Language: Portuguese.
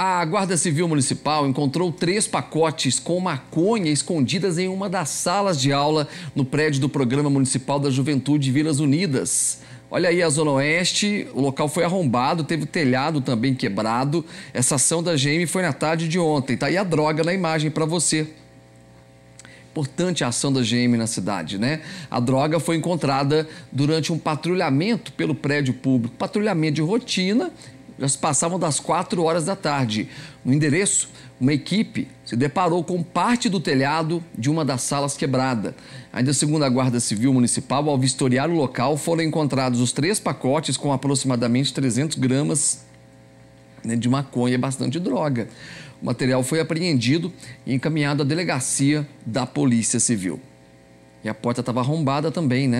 A Guarda Civil Municipal encontrou três pacotes com maconha escondidas em uma das salas de aula no prédio do Programa Municipal da Juventude Vilas Unidas. Olha aí a Zona Oeste, o local foi arrombado, teve o telhado também quebrado. Essa ação da GM foi na tarde de ontem. Tá aí a droga na imagem para você importante a ação da GM na cidade, né? A droga foi encontrada durante um patrulhamento pelo prédio público, patrulhamento de rotina, já se passavam das 4 horas da tarde. No endereço, uma equipe se deparou com parte do telhado de uma das salas quebrada. Ainda segundo a Guarda Civil Municipal, ao vistoriar o local, foram encontrados os três pacotes com aproximadamente 300 gramas né, de maconha e bastante droga. O material foi apreendido e encaminhado à delegacia da Polícia Civil. E a porta estava arrombada também, né?